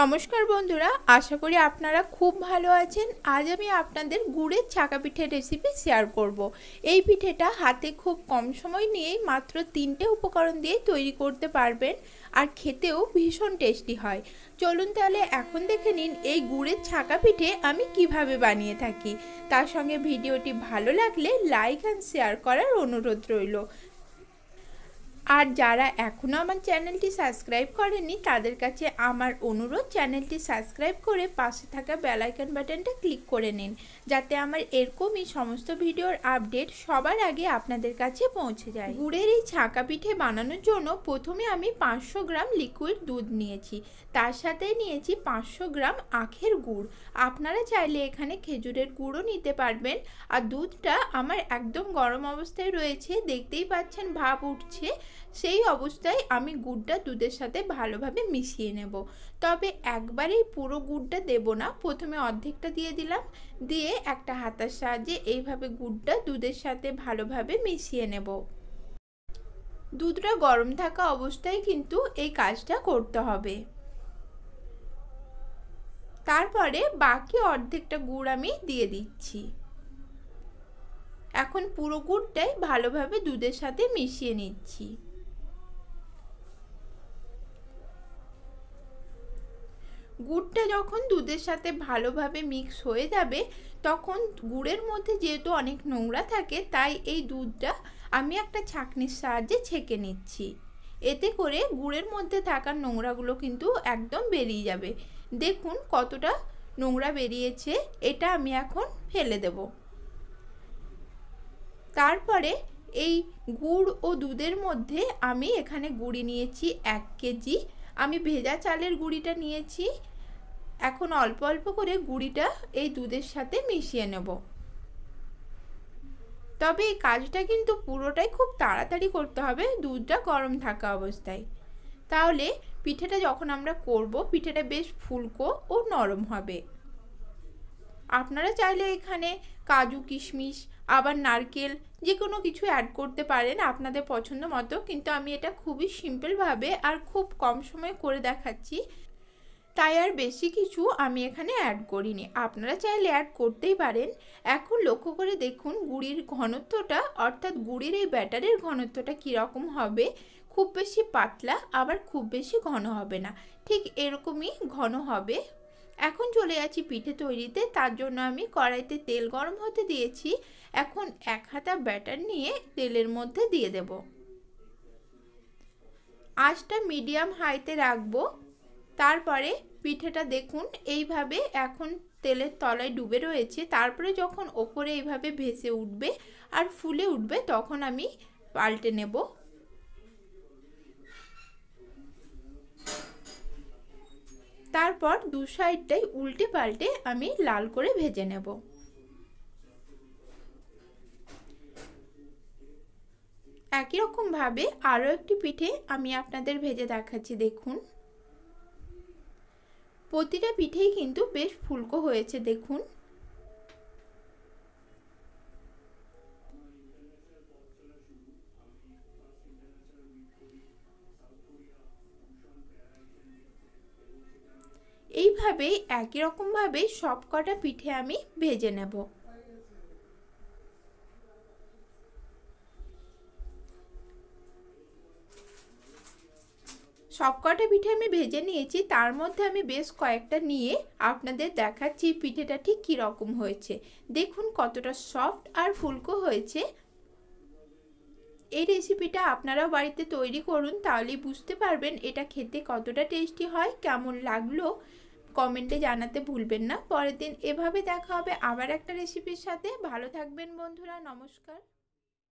নমস্কার বন্ধুরা আশা করি আপনারা খুব ভালো আছেন আজ আমি আপনাদের গুড়ের ছাকা পিঠের রেসিপি শেয়ার করব। এই পিঠেটা হাতে খুব কম সময় নিয়েই মাত্র তিনটে উপকরণ দিয়ে তৈরি করতে পারবেন আর খেতেও ভীষণ টেস্টি হয় চলুন তাহলে এখন দেখে নিন এই গুড়ের ছাকা পিঠে আমি কিভাবে বানিয়ে থাকি তার সঙ্গে ভিডিওটি ভালো লাগলে লাইক অ্যান্ড শেয়ার করার অনুরোধ রইল আর যারা এখনও আমার চ্যানেলটি সাবস্ক্রাইব করেনি তাদের কাছে আমার অনুরোধ চ্যানেলটি সাবস্ক্রাইব করে পাশে থাকা বেলাইকন বাটনটা ক্লিক করে নিন যাতে আমার এরকমই সমস্ত ভিডিওর আপডেট সবার আগে আপনাদের কাছে পৌঁছে যায় গুড়ের এই ছাঁকা পিঠে বানানোর জন্য প্রথমে আমি পাঁচশো গ্রাম লিকুইড দুধ নিয়েছি তার সাথে নিয়েছি পাঁচশো গ্রাম আখের গুড় আপনারা চাইলে এখানে খেজুরের গুঁড়ও নিতে পারবেন আর দুধটা আমার একদম গরম অবস্থায় রয়েছে দেখতেই পাচ্ছেন ভাব উঠছে সেই অবস্থায় আমি গুড়টা দুধের সাথে ভালোভাবে মিশিয়ে নেব তবে একবারেই পুরো গুড়টা দেব না প্রথমে অর্ধেকটা দিয়ে দিলাম দিয়ে একটা হাতার সাহায্যে এইভাবে গুড়টা দুধের সাথে ভালোভাবে মিশিয়ে নেব দুধটা গরম থাকা অবস্থায় কিন্তু এই কাজটা করতে হবে তারপরে বাকি অর্ধেকটা গুড় আমি দিয়ে দিচ্ছি এখন পুরো গুড়টাই ভালোভাবে দুধের সাথে মিশিয়ে নিচ্ছি গুড়টা যখন দুধের সাথে ভালোভাবে মিক্স হয়ে যাবে তখন গুড়ের মধ্যে যেহেতু অনেক নোংরা থাকে তাই এই দুধটা আমি একটা ছাঁকনির সাহায্যে ছেঁকে নিচ্ছি এতে করে গুড়ের মধ্যে থাকা নোংরাগুলো কিন্তু একদম বেরিয়ে যাবে দেখুন কতটা নোংরা বেরিয়েছে এটা আমি এখন ফেলে দেব তারপরে এই গুড় ও দুধের মধ্যে আমি এখানে গুড়ি নিয়েছি এক কেজি আমি ভেজা চালের গুঁড়িটা নিয়েছি এখন অল্প অল্প করে গুঁড়িটা এই দুধের সাথে মিশিয়ে নেব তবে এই কাজটা কিন্তু পুরোটাই খুব তাড়াতাড়ি করতে হবে দুধটা গরম থাকা অবস্থায় তাহলে পিঠেটা যখন আমরা করব পিঠেটা বেশ ফুলকো ও নরম হবে আপনারা চাইলে এখানে কাজু কিশমিশ আবার নারকেল যে কোনো কিছু অ্যাড করতে পারেন আপনাদের পছন্দ মতো কিন্তু আমি এটা খুবই সিম্পলভাবে আর খুব কম সময়ে করে দেখাচ্ছি তাই আর বেশি কিছু আমি এখানে অ্যাড করিনি আপনারা চাইলে অ্যাড করতেই পারেন এখন লক্ষ্য করে দেখুন গুড়ির ঘনত্বটা অর্থাৎ গুড়ির এই ব্যাটারের ঘনত্বটা কীরকম হবে খুব বেশি পাতলা আবার খুব বেশি ঘন হবে না ঠিক এরকমই ঘন হবে এখন চলে যাচ্ছি পিঠে তৈরিতে তার জন্য আমি কড়াইতে তেল গরম হতে দিয়েছি এখন এক হাতা ব্যাটার নিয়ে তেলের মধ্যে দিয়ে দেব আঁচটা মিডিয়াম হাইতে রাখবো তারপরে পিঠেটা দেখুন এইভাবে এখন তেলের তলায় ডুবে রয়েছে তারপরে যখন ওপরে এইভাবে ভেসে উঠবে আর ফুলে উঠবে তখন আমি পাল্টে নেবো তারপর দু সাইডটাই উল্টে পাল্টে আমি লাল করে ভেজে নেব একই রকমভাবে আরও একটি পিঠে আমি আপনাদের ভেজে দেখাচ্ছি দেখুন প্রতিটা পিঠেই কিন্তু বেশ ফুলকো হয়েছে দেখুন একইভাবেই একই রকমভাবেই সব কটা পিঠে আমি ভেজে নেব সবকটা পিঠে আমি ভেজে নিয়েছি তার মধ্যে আমি বেশ কয়েকটা নিয়ে আপনাদের দেখাচ্ছি পিঠেটা ঠিক কীরকম হয়েছে দেখুন কতটা সফট আর ফুলকো হয়েছে এই রেসিপিটা আপনারাও বাড়িতে তৈরি করুন তাহলেই বুঝতে পারবেন এটা খেতে কতটা টেস্টি হয় কেমন লাগলো কমেন্টে জানাতে ভুলবেন না পরের দিন এভাবে দেখা হবে আবার একটা রেসিপির সাথে ভালো থাকবেন বন্ধুরা নমস্কার